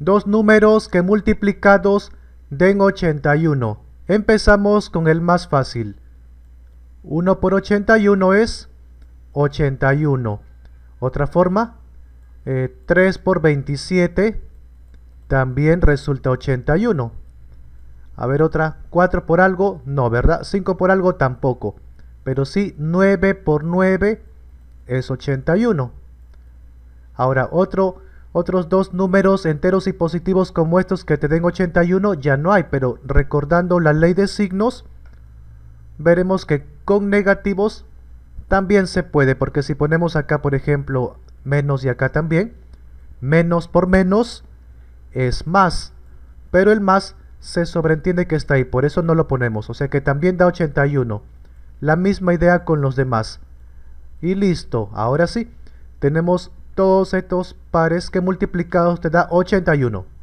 Dos números que multiplicados den 81. Empezamos con el más fácil. 1 por 81 es 81. Otra forma, 3 eh, por 27 también resulta 81. A ver otra, 4 por algo, no, ¿verdad? 5 por algo tampoco. Pero sí, 9 por 9 es 81. Ahora otro otros dos números enteros y positivos como estos que te den 81 ya no hay, pero recordando la ley de signos, veremos que con negativos también se puede, porque si ponemos acá, por ejemplo, menos y acá también, menos por menos es más, pero el más se sobreentiende que está ahí, por eso no lo ponemos, o sea que también da 81. La misma idea con los demás. Y listo, ahora sí, tenemos todos estos pares que multiplicados te da 81.